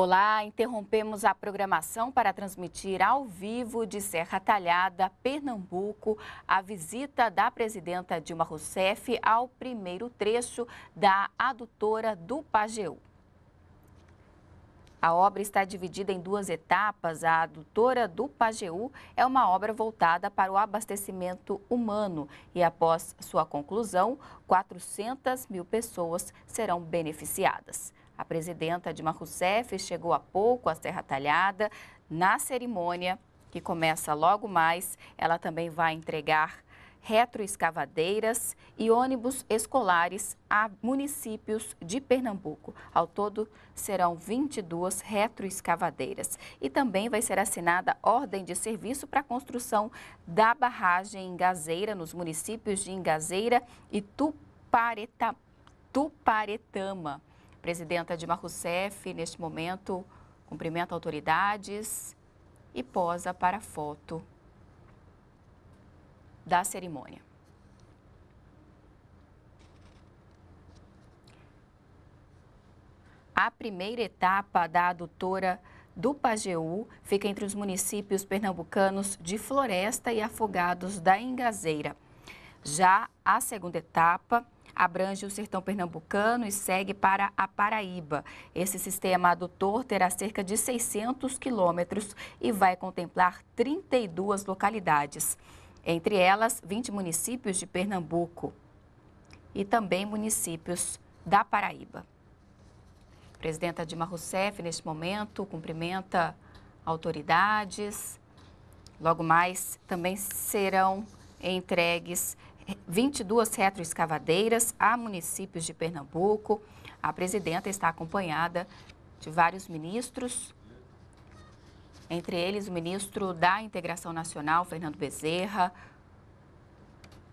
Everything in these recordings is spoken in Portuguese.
Olá, interrompemos a programação para transmitir ao vivo de Serra Talhada, Pernambuco, a visita da presidenta Dilma Rousseff ao primeiro trecho da adutora do Pajeú. A obra está dividida em duas etapas. A adutora do Pajeú é uma obra voltada para o abastecimento humano e, após sua conclusão, 400 mil pessoas serão beneficiadas. A presidenta Dilma Rousseff chegou há pouco à Serra Talhada. Na cerimônia, que começa logo mais, ela também vai entregar retroescavadeiras e ônibus escolares a municípios de Pernambuco. Ao todo, serão 22 retroescavadeiras. E também vai ser assinada ordem de serviço para a construção da barragem Engazeira, nos municípios de Engazeira e Tupareta, Tuparetama presidenta Dilma Rousseff, neste momento, cumprimenta autoridades e posa para a foto da cerimônia. A primeira etapa da adutora do Pajeú fica entre os municípios pernambucanos de Floresta e Afogados da Engazeira. Já a segunda etapa abrange o sertão pernambucano e segue para a Paraíba. Esse sistema adutor terá cerca de 600 quilômetros e vai contemplar 32 localidades, entre elas 20 municípios de Pernambuco e também municípios da Paraíba. presidenta Dilma Rousseff, neste momento, cumprimenta autoridades. Logo mais também serão entregues 22 retroescavadeiras a municípios de Pernambuco. A presidenta está acompanhada de vários ministros, entre eles o ministro da Integração Nacional, Fernando Bezerra,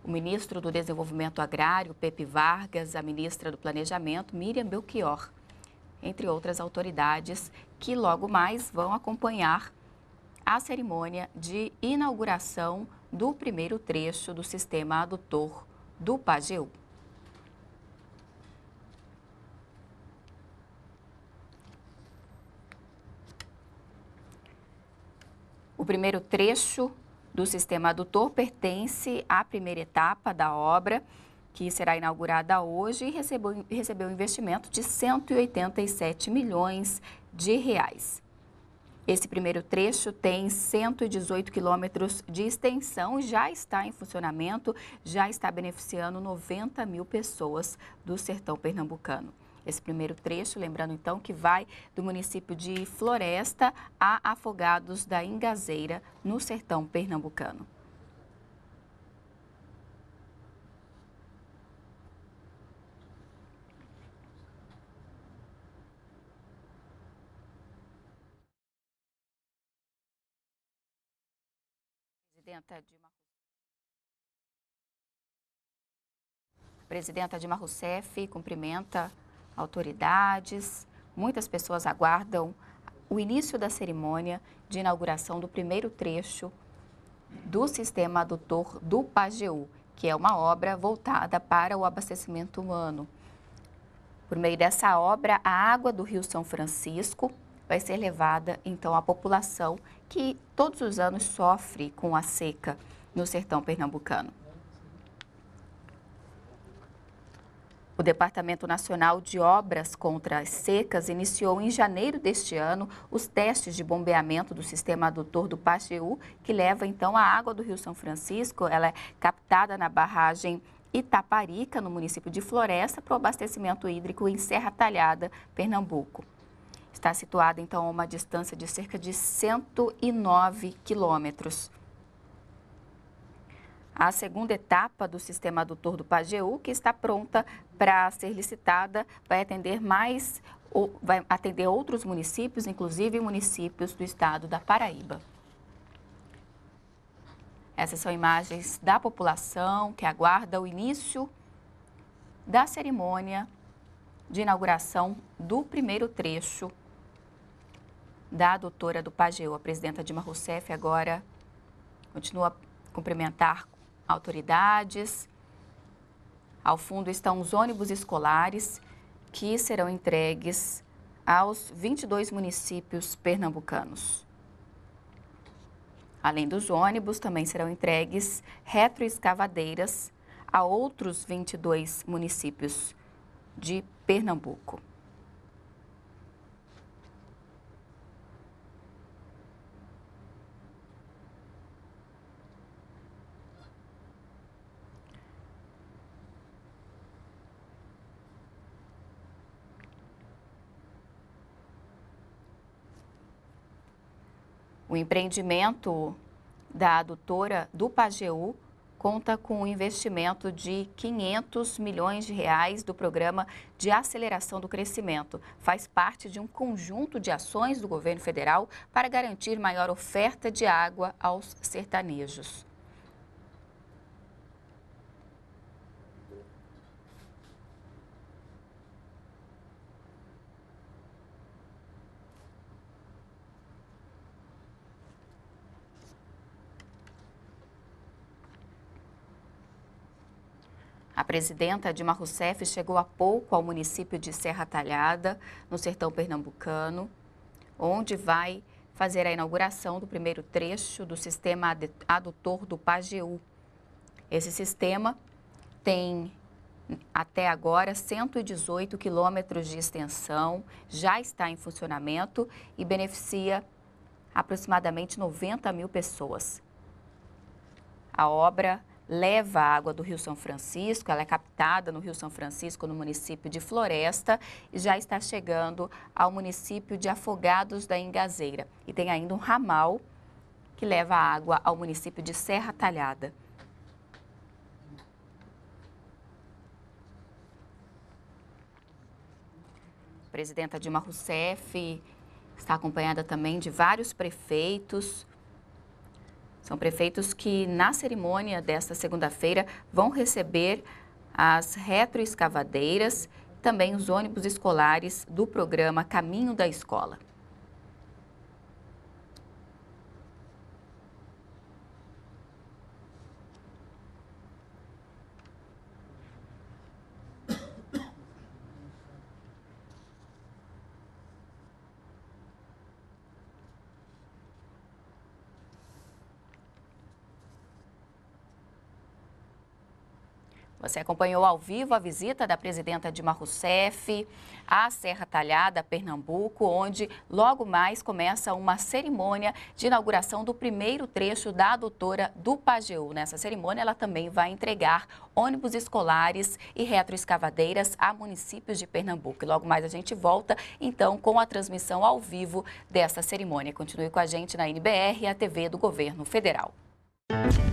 o ministro do Desenvolvimento Agrário, Pepe Vargas, a ministra do Planejamento, Miriam Belchior, entre outras autoridades que logo mais vão acompanhar a cerimônia de inauguração do primeiro trecho do sistema adutor do Pajeú. O primeiro trecho do sistema adutor pertence à primeira etapa da obra, que será inaugurada hoje e recebeu, recebeu um investimento de 187 milhões de reais. Esse primeiro trecho tem 118 quilômetros de extensão, já está em funcionamento, já está beneficiando 90 mil pessoas do sertão pernambucano esse primeiro trecho, lembrando então que vai do município de Floresta a Afogados da Ingazeira, no sertão pernambucano. presidenta Dilma Rousseff. Presidenta Dilma Rousseff cumprimenta autoridades. Muitas pessoas aguardam o início da cerimônia de inauguração do primeiro trecho do sistema adutor do Pajeú, que é uma obra voltada para o abastecimento humano. Por meio dessa obra, a água do Rio São Francisco vai ser levada então à população que todos os anos sofre com a seca no sertão pernambucano. O Departamento Nacional de Obras contra as Secas iniciou em janeiro deste ano os testes de bombeamento do sistema adutor do Pacheu que leva então a água do Rio São Francisco, ela é captada na barragem Itaparica, no município de Floresta, para o abastecimento hídrico em Serra Talhada, Pernambuco. Está situada, então, a uma distância de cerca de 109 quilômetros. A segunda etapa do sistema adutor do Pajeú, que está pronta para ser licitada, vai atender mais vai atender outros municípios, inclusive municípios do estado da Paraíba. Essas são imagens da população que aguarda o início da cerimônia de inauguração do primeiro trecho da doutora do Pageu. A presidenta Dilma Rousseff agora continua a cumprimentar autoridades. Ao fundo estão os ônibus escolares que serão entregues aos 22 municípios pernambucanos. Além dos ônibus, também serão entregues retroescavadeiras a outros 22 municípios de Pernambuco. O empreendimento da adutora do Pajeú conta com um investimento de 500 milhões de reais do programa de aceleração do crescimento. Faz parte de um conjunto de ações do governo federal para garantir maior oferta de água aos sertanejos. A presidenta Dilma Rousseff chegou há pouco ao município de Serra Talhada, no sertão pernambucano, onde vai fazer a inauguração do primeiro trecho do sistema adutor do Pajeú. Esse sistema tem até agora 118 quilômetros de extensão, já está em funcionamento e beneficia aproximadamente 90 mil pessoas. A obra leva a água do Rio São Francisco, ela é captada no Rio São Francisco, no município de Floresta, e já está chegando ao município de Afogados da Ingazeira. E tem ainda um ramal que leva a água ao município de Serra Talhada. A presidenta Dilma Rousseff está acompanhada também de vários prefeitos, são prefeitos que, na cerimônia desta segunda-feira, vão receber as retroescavadeiras também os ônibus escolares do programa Caminho da Escola. Você acompanhou ao vivo a visita da presidenta Dilma Rousseff à Serra Talhada, Pernambuco, onde logo mais começa uma cerimônia de inauguração do primeiro trecho da adutora do Pajeú. Nessa cerimônia, ela também vai entregar ônibus escolares e retroescavadeiras a municípios de Pernambuco. E logo mais a gente volta, então, com a transmissão ao vivo dessa cerimônia. Continue com a gente na NBR, a TV do Governo Federal. Música